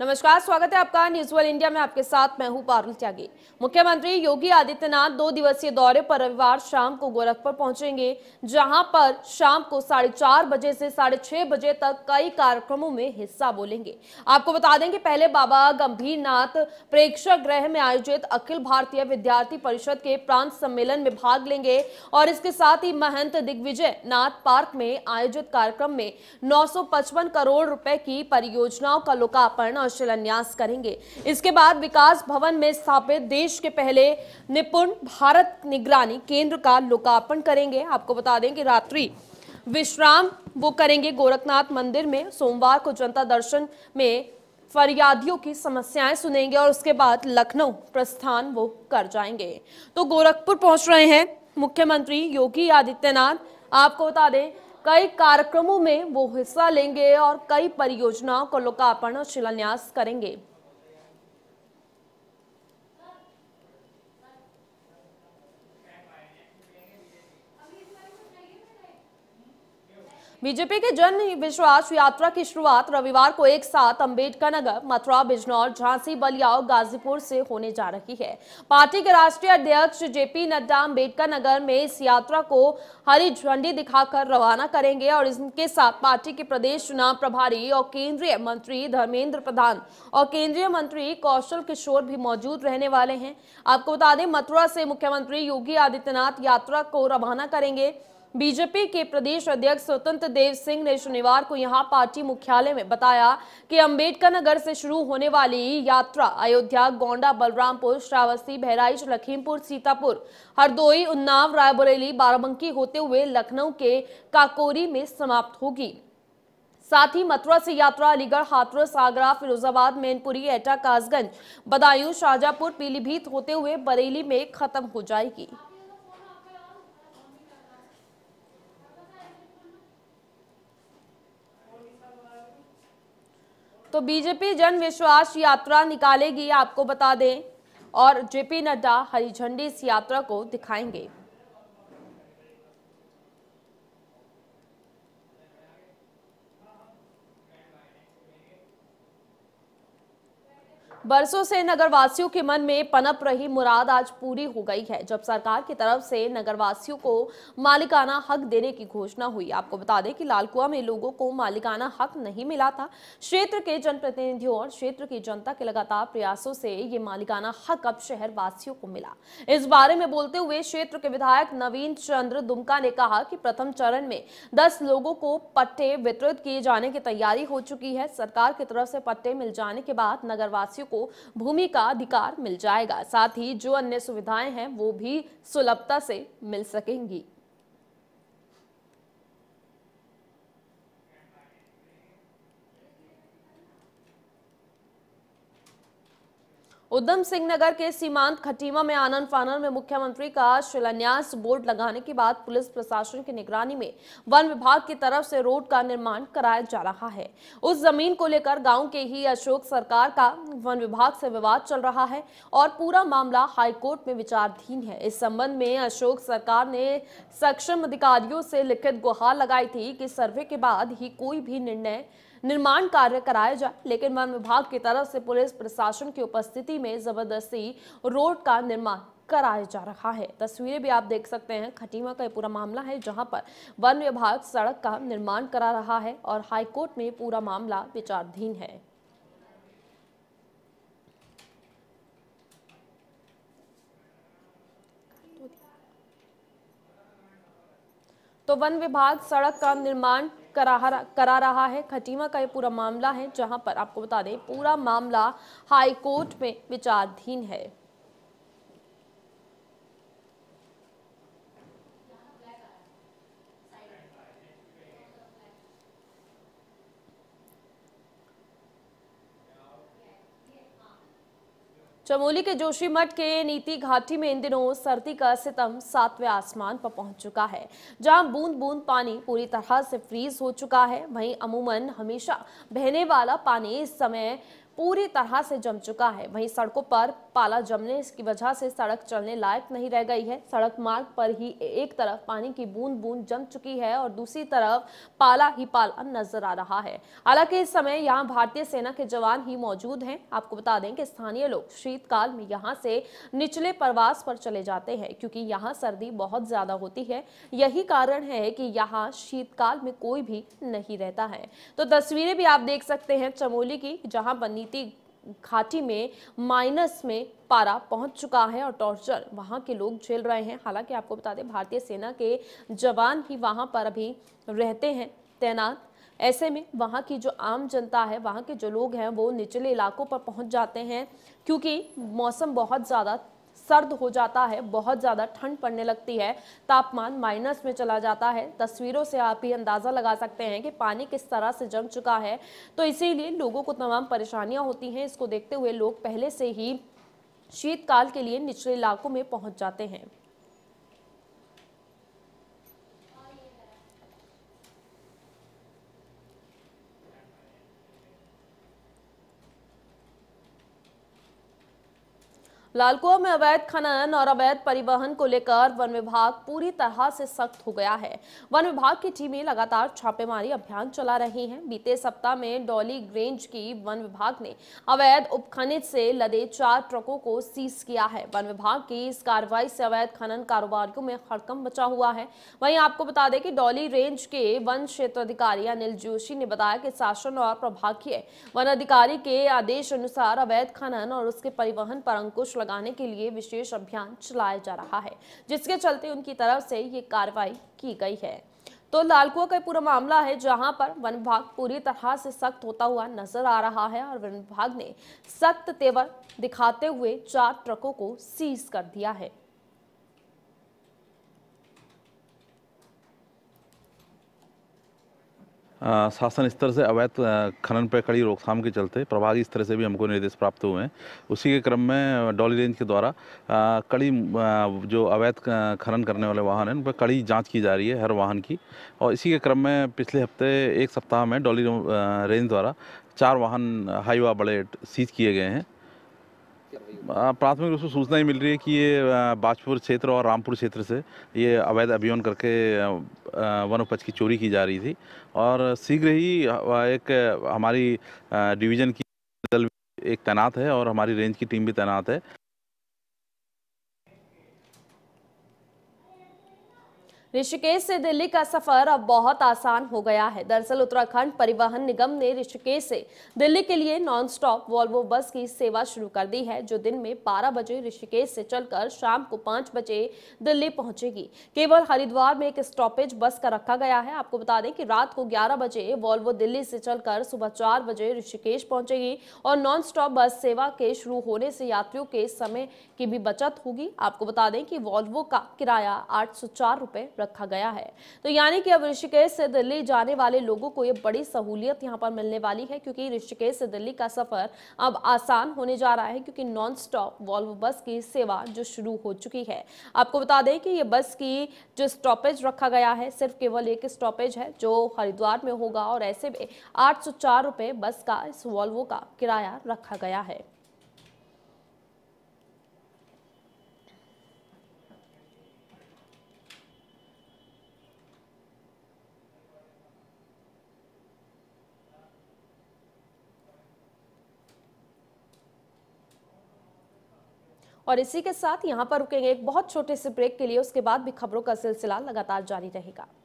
नमस्कार स्वागत है आपका न्यूज वर्ल्ड इंडिया में आपके साथ मैं हूं पारुल त्यागी मुख्यमंत्री योगी आदित्यनाथ दो दिवसीय दौरे पर रविवार शाम को गोरखपुर पहुंचेंगे जहां पर शाम को साढ़े चार बजे से साढ़े छह बजे तक कई कार्यक्रमों में हिस्सा बोलेंगे आपको बता दें कि पहले बाबा गंभीर नाथ प्रेक्षक गृह में आयोजित अखिल भारतीय विद्यार्थी परिषद के प्रांत सम्मेलन में भाग लेंगे और इसके साथ ही महंत दिग्विजय नाथ पार्क में आयोजित कार्यक्रम में नौ करोड़ रुपए की परियोजनाओं का लोकार्पण शिलान्यास करेंगे इसके बाद विकास भवन में स्थापित देश के पहले निपुण भारत निगरानी केंद्र का लोकार्पण करेंगे आपको बता दें कि रात्रि विश्राम वो करेंगे गोरखनाथ मंदिर में सोमवार को जनता दर्शन में फरियादियों की समस्याएं सुनेंगे और उसके बाद लखनऊ प्रस्थान वो कर जाएंगे तो गोरखपुर पहुंच रहे हैं मुख्यमंत्री योगी आदित्यनाथ आपको बता दें कई कार्यक्रमों में वो हिस्सा लेंगे और कई परियोजनाओं का लोकार्पण शिलान्यास करेंगे बीजेपी के जन विश्वास यात्रा की शुरुआत रविवार को एक साथ अंबेडकर नगर मथुरा बिजनौर झांसी और गाजीपुर से होने जा रही है पार्टी के राष्ट्रीय अध्यक्ष जेपी नड्डा अंबेडकर नगर में इस यात्रा को हरी झंडी दिखाकर रवाना करेंगे और इनके साथ पार्टी के प्रदेश चुनाव प्रभारी और केंद्रीय मंत्री धर्मेंद्र प्रधान और केंद्रीय मंत्री कौशल किशोर भी मौजूद रहने वाले हैं आपको बता दें मथुरा से मुख्यमंत्री योगी आदित्यनाथ यात्रा को रवाना करेंगे बीजेपी के प्रदेश अध्यक्ष स्वतंत्र देव सिंह ने शनिवार को यहां पार्टी मुख्यालय में बताया कि अंबेडकर नगर से शुरू होने वाली यात्रा अयोध्या गोंडा बलरामपुर श्रावस्ती बहराइच लखीमपुर सीतापुर हरदोई उन्नाव रायबरेली बाराबंकी होते हुए लखनऊ के काकोरी में समाप्त होगी साथ ही मथुरा से यात्रा अलीगढ़ हाथरस आगरा फिरोजाबाद मैनपुरी एटा कासगंज बदायूं शाहजापुर पीलीभीत होते हुए बरेली में खत्म हो जाएगी तो बीजेपी जन विश्वास यात्रा निकालेगी आपको बता दें और जेपी नड्डा हरी झंडी इस यात्रा को दिखाएंगे बरसों से नगरवासियों के मन में पनप रही मुराद आज पूरी हो गई है जब सरकार की तरफ से नगरवासियों को मालिकाना हक देने की घोषणा हुई आपको बता दें कि लालकुआ में लोगों को मालिकाना हक नहीं मिला था क्षेत्र के जनप्रतिनिधियों और क्षेत्र की जनता के लगातार प्रयासों से ये मालिकाना हक अब शहर वासियों को मिला इस बारे में बोलते हुए क्षेत्र के विधायक नवीन चंद्र दुमका ने कहा कि प्रथम चरण में दस लोगों को पट्टे वितरित किए जाने की तैयारी हो चुकी है सरकार की तरफ से पट्टे मिल जाने के बाद नगरवासियों को भूमि का अधिकार मिल जाएगा साथ ही जो अन्य सुविधाएं हैं वो भी सुलभता से मिल सकेंगी उधम सिंह नगर के सीमांत खटीमा में आनंद फानन में मुख्यमंत्री का शिलान्यास बोर्ड लगाने के बाद पुलिस प्रशासन की निगरानी में वन विभाग की तरफ से रोड का निर्माण कराया जा रहा है उस जमीन को लेकर गांव के ही अशोक सरकार का वन विभाग से विवाद चल रहा है और पूरा मामला हाईकोर्ट में विचाराधीन है इस संबंध में अशोक सरकार ने सक्षम अधिकारियों से लिखित गुहार लगाई थी कि सर्वे के बाद ही कोई भी निर्णय निर्माण कार्य कराया जाए लेकिन वन विभाग की तरफ से पुलिस प्रशासन की उपस्थिति में जबरदस्ती रोड का निर्माण कराया जा रहा है तस्वीरें भी आप देख सकते हैं खटीमा का पूरा मामला है जहां पर वन विभाग सड़क का निर्माण करा रहा है और हाईकोर्ट में पूरा मामला विचाराधीन है तो वन विभाग सड़क का निर्माण करा करा रहा है खटीमा का ये पूरा मामला है जहां पर आपको बता दें पूरा मामला हाईकोर्ट में विचाराधीन है चमोली के जोशीमठ के नीति घाटी में इन दिनों सर्दी का सितम सातवें आसमान पर पहुंच चुका है जहां बूंद बूंद पानी पूरी तरह से फ्रीज हो चुका है वहीं अमूमन हमेशा बहने वाला पानी इस समय पूरी तरह से जम चुका है वहीं सड़कों पर पाला जमने की वजह से सड़क चलने लायक नहीं रह गई है सड़क मार्ग पर ही एक तरफ पानी की बूंद बूंद जम चुकी है और दूसरी तरफ पाला ही पाला नजर आ रहा है हालांकि इस समय यहाँ भारतीय सेना के जवान ही मौजूद हैं आपको बता दें कि स्थानीय लोग शीतकाल में यहाँ से निचले प्रवास पर चले जाते हैं क्योंकि यहाँ सर्दी बहुत ज्यादा होती है यही कारण है कि यहाँ शीतकाल में कोई भी नहीं रहता है तो तस्वीरें भी आप देख सकते हैं चमोली की जहाँ बनी राजनीतिक घाटी में माइनस में पारा पहुंच चुका है और टॉर्चर वहां के लोग झेल रहे हैं हालांकि आपको बता दें भारतीय सेना के जवान ही वहां पर अभी रहते हैं तैनात ऐसे में वहां की जो आम जनता है वहां के जो लोग हैं वो निचले इलाकों पर पहुंच जाते हैं क्योंकि मौसम बहुत ज़्यादा सर्द हो जाता है बहुत ज़्यादा ठंड पड़ने लगती है तापमान माइनस में चला जाता है तस्वीरों से आप ही अंदाज़ा लगा सकते हैं कि पानी किस तरह से जम चुका है तो इसीलिए लोगों को तमाम परेशानियाँ होती हैं इसको देखते हुए लोग पहले से ही शीतकाल के लिए निचले इलाकों में पहुँच जाते हैं लालकुआ में अवैध खनन और अवैध परिवहन को लेकर वन विभाग पूरी तरह से सख्त हो गया है वन विभाग की टीमें लगातार छापेमारी अभियान चला रही हैं बीते सप्ताह में डॉली ग्रेंज की वन विभाग ने अवैध उपखनिज से लदे चार ट्रकों को सीज किया है वन विभाग की इस कार्रवाई से अवैध खनन कारोबारियों में हड़कम बचा हुआ है वही आपको बता दें कि डॉली रेंज के वन क्षेत्र अधिकारी अनिल जोशी ने बताया कि शासन और प्रभागीय वन अधिकारी के आदेश अनुसार अवैध खनन और उसके परिवहन पर अंकुश लगाने के लिए विशेष अभियान चलाया जा रहा है जिसके चलते उनकी तरफ से ये कार्रवाई की गई है तो लालकुआ का पूरा मामला है जहां पर वन विभाग पूरी तरह से सख्त होता हुआ नजर आ रहा है और वन विभाग ने सख्त तेवर दिखाते हुए चार ट्रकों को सीज कर दिया है शासन स्तर से अवैध खनन पर कड़ी रोकथाम के चलते प्रभागी स्तर से भी हमको निर्देश प्राप्त हुए हैं उसी के क्रम में डॉली रेंज के द्वारा कड़ी जो अवैध खनन करने वाले वाहन हैं उन पर कड़ी जांच की जा रही है हर वाहन की और इसी के क्रम में पिछले हफ्ते एक सप्ताह में डॉली रेंज द्वारा चार वाहन हाईवा बड़े सीज किए गए हैं प्राथमिक रूप से सूचना ही मिल रही है कि ये बाजपुर क्षेत्र और रामपुर क्षेत्र से ये अवैध अभियान करके वन उपज की चोरी की जा रही थी और शीघ्र ही एक हमारी डिवीज़न की दल एक तैनात है और हमारी रेंज की टीम भी तैनात है ऋषिकेश से दिल्ली का सफर अब बहुत आसान हो गया है दरअसल उत्तराखंड परिवहन निगम ने ऋषिकेश से दिल्ली के लिए नॉनस्टॉप वॉल्वो बस की सेवा शुरू कर दी है जो दिन में 12 बजे ऋषिकेश से चलकर शाम को 5 बजे दिल्ली पहुंचेगी केवल हरिद्वार में एक स्टॉपेज बस का रखा गया है आपको बता दें कि रात को ग्यारह बजे वॉल्वो दिल्ली से चलकर सुबह चार बजे ऋषिकेश पहुंचेगी और नॉन बस सेवा के शुरू होने से यात्रियों के समय की भी बचत होगी आपको बता दें कि वॉल्वो का किराया आठ सौ रखा गया है तो यानी कि अब ऋषिकेश से दिल्ली जाने वाले लोगों को ये बड़ी सहूलियत यहाँ पर मिलने वाली है क्योंकि ऋषिकेश से दिल्ली का सफर अब आसान होने जा रहा है क्योंकि नॉन स्टॉप वॉल्वो बस की सेवा जो शुरू हो चुकी है आपको बता दें कि ये बस की जो स्टॉपेज रखा गया है सिर्फ केवल एक स्टॉपेज है जो हरिद्वार में होगा और ऐसे में आठ बस का इस वॉल्वो का किराया रखा गया है और इसी के साथ यहाँ पर रुकेंगे एक बहुत छोटे से ब्रेक के लिए उसके बाद भी खबरों का सिलसिला लगातार जारी रहेगा